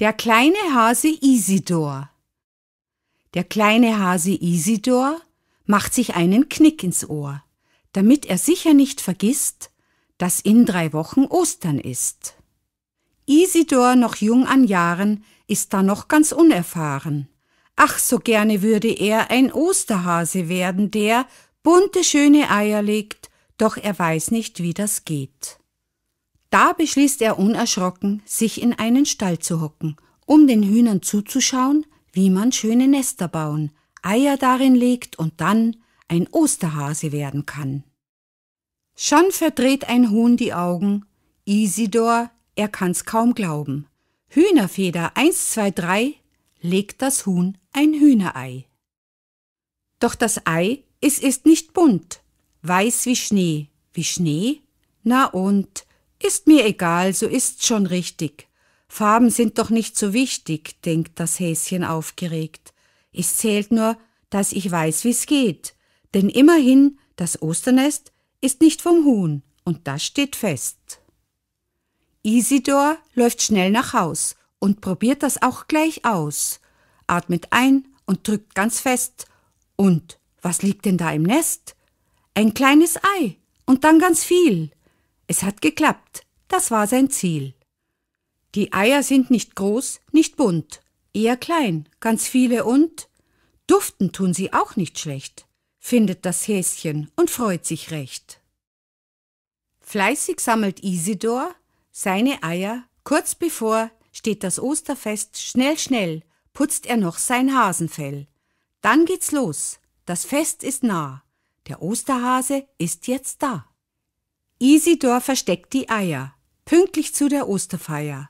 Der kleine Hase Isidor. Der kleine Hase Isidor macht sich einen Knick ins Ohr, damit er sicher nicht vergisst, dass in drei Wochen Ostern ist. Isidor, noch jung an Jahren, ist da noch ganz unerfahren. Ach, so gerne würde er ein Osterhase werden, der bunte schöne Eier legt, doch er weiß nicht, wie das geht. Da beschließt er unerschrocken, sich in einen Stall zu hocken, um den Hühnern zuzuschauen, wie man schöne Nester bauen, Eier darin legt und dann ein Osterhase werden kann. Schon verdreht ein Huhn die Augen. Isidor, er kann's kaum glauben. Hühnerfeder eins, zwei, drei, legt das Huhn ein Hühnerei. Doch das Ei, es ist nicht bunt, weiß wie Schnee, wie Schnee? Na und, ist mir egal, so ist's schon richtig. Farben sind doch nicht so wichtig, denkt das Häschen aufgeregt. Es zählt nur, dass ich weiß, wie's geht. Denn immerhin, das Osternest ist nicht vom Huhn, und das steht fest. Isidor läuft schnell nach Haus und probiert das auch gleich aus, atmet ein und drückt ganz fest. Und was liegt denn da im Nest? Ein kleines Ei und dann ganz viel. Es hat geklappt. Das war sein Ziel. Die Eier sind nicht groß, nicht bunt, eher klein, ganz viele und duften tun sie auch nicht schlecht, findet das Häschen und freut sich recht. Fleißig sammelt Isidor seine Eier, kurz bevor steht das Osterfest, schnell, schnell putzt er noch sein Hasenfell. Dann geht's los, das Fest ist nah, der Osterhase ist jetzt da. Isidor versteckt die Eier, pünktlich zu der Osterfeier.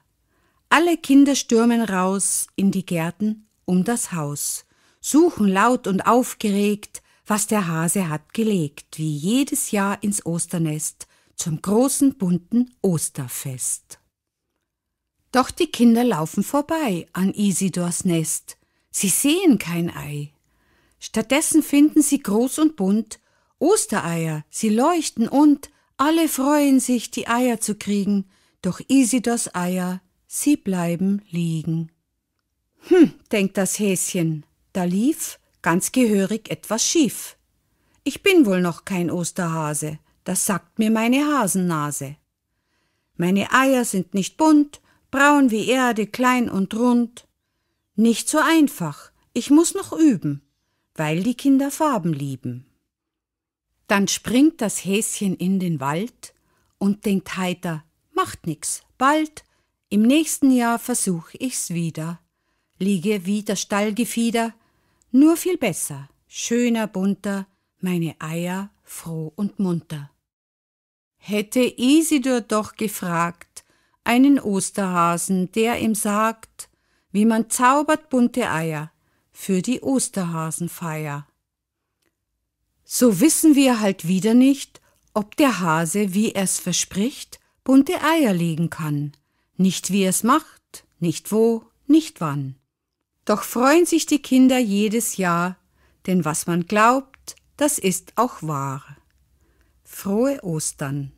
Alle Kinder stürmen raus in die Gärten um das Haus, suchen laut und aufgeregt, was der Hase hat gelegt, wie jedes Jahr ins Osternest zum großen bunten Osterfest. Doch die Kinder laufen vorbei an Isidors Nest. Sie sehen kein Ei. Stattdessen finden sie groß und bunt Ostereier, sie leuchten und alle freuen sich, die Eier zu kriegen, doch Isidors Eier, sie bleiben liegen. Hm, denkt das Häschen, da lief ganz gehörig etwas schief. Ich bin wohl noch kein Osterhase, das sagt mir meine Hasennase. Meine Eier sind nicht bunt, braun wie Erde, klein und rund. Nicht so einfach, ich muss noch üben, weil die Kinder Farben lieben. Dann springt das Häschen in den Wald und denkt heiter, macht nix, bald, im nächsten Jahr versuch ich's wieder. Liege wieder Stallgefieder, nur viel besser, schöner, bunter, meine Eier froh und munter. Hätte Isidor doch gefragt, einen Osterhasen, der ihm sagt, wie man zaubert bunte Eier für die Osterhasenfeier. So wissen wir halt wieder nicht, ob der Hase, wie er's verspricht, bunte Eier legen kann, nicht wie es macht, nicht wo, nicht wann. Doch freuen sich die Kinder jedes Jahr, denn was man glaubt, das ist auch wahr. Frohe Ostern!